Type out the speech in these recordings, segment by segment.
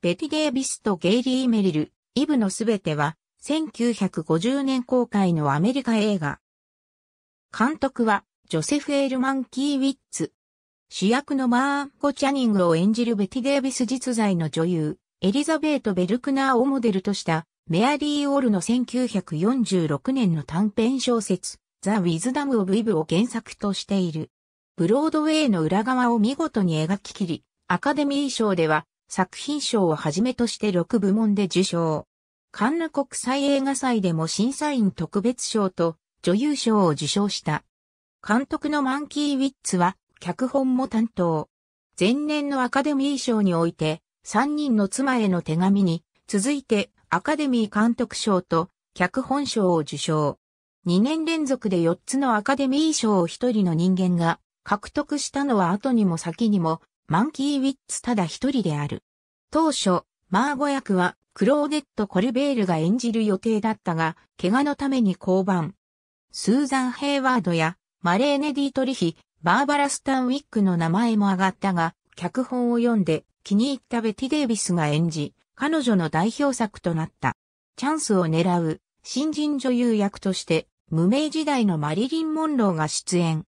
ベティ・デイビスとゲイリー・メリル、イブのすべては、1950年公開のアメリカ映画。監督は、ジョセフ・エールマン・キーウィッツ。主役のマーン・コ・チャニングを演じるベティ・デイビス実在の女優、エリザベート・ベルクナーをモデルとした、メアリー・オールの1946年の短編小説、ザ・ウィズダム・オブ・イブを原作としている。ブロードウェイの裏側を見事に描き切り、アカデミー賞では作品賞をはじめとして6部門で受賞。カンヌ国際映画祭でも審査員特別賞と女優賞を受賞した。監督のマンキー・ウィッツは脚本も担当。前年のアカデミー賞において3人の妻への手紙に続いてアカデミー監督賞と脚本賞を受賞。2年連続で4つのアカデミー賞を1人の人間が獲得したのは後にも先にもマンキー・ウィッツただ一人である。当初、マーゴ役はクローデット・コルベールが演じる予定だったが、怪我のために降板。スーザン・ヘイワードやマレーネ・ディートリヒ、バーバラ・スタンウィックの名前も上がったが、脚本を読んで気に入ったベティ・デイビスが演じ、彼女の代表作となった。チャンスを狙う新人女優役として、無名時代のマリリン・モンローが出演。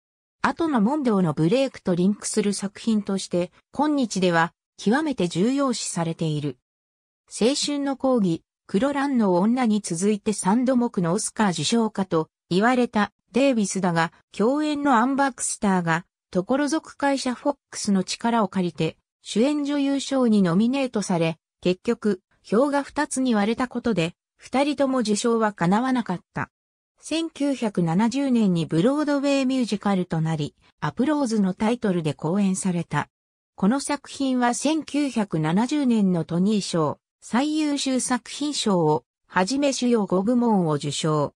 後の問答のブレイクとリンクする作品として、今日では極めて重要視されている。青春の講義、黒蘭の女に続いて三度目のオスカー受賞家と言われたデイビスだが、共演のアン・バクスターが、所属会社フォックスの力を借りて、主演女優賞にノミネートされ、結局、票が2つに割れたことで、2人とも受賞は叶わなかった。1970年にブロードウェイミュージカルとなり、アプローズのタイトルで公演された。この作品は1970年のトニー賞、最優秀作品賞を、はじめ主要5部門を受賞。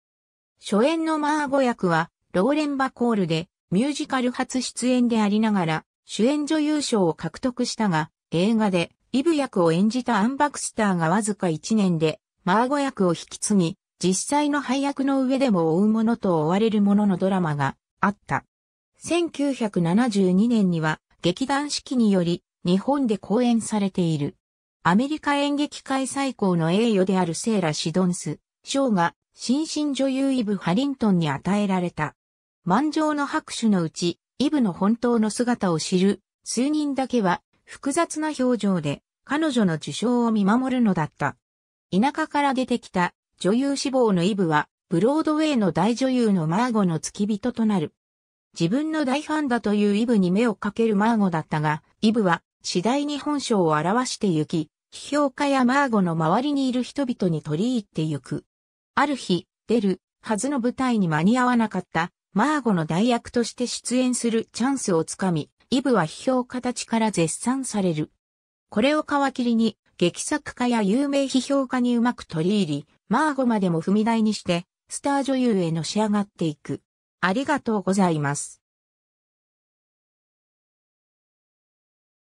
初演のマーゴ役は、ローレン・バコールで、ミュージカル初出演でありながら、主演女優賞を獲得したが、映画で、イブ役を演じたアン・バクスターがわずか1年で、マーゴ役を引き継ぎ、実際の配役の上でも追うものと追われるもののドラマがあった。1972年には劇団四季により日本で公演されている。アメリカ演劇界最高の栄誉であるセーラ・シドンス賞が新進女優イブ・ハリントンに与えられた。満場の拍手のうち、イブの本当の姿を知る数人だけは複雑な表情で彼女の受賞を見守るのだった。田舎から出てきた女優志望のイブは、ブロードウェイの大女優のマーゴの付き人となる。自分の大ファンだというイブに目をかけるマーゴだったが、イブは次第に本性を表してゆき、批評家やマーゴの周りにいる人々に取り入ってゆく。ある日、出るはずの舞台に間に合わなかったマーゴの代役として出演するチャンスをつかみ、イブは批評家たちから絶賛される。これを皮切りに、劇作家や有名批評家にうまく取り入り、マーゴまでも踏み台にして、スター女優への仕上がっていく。ありがとうございます。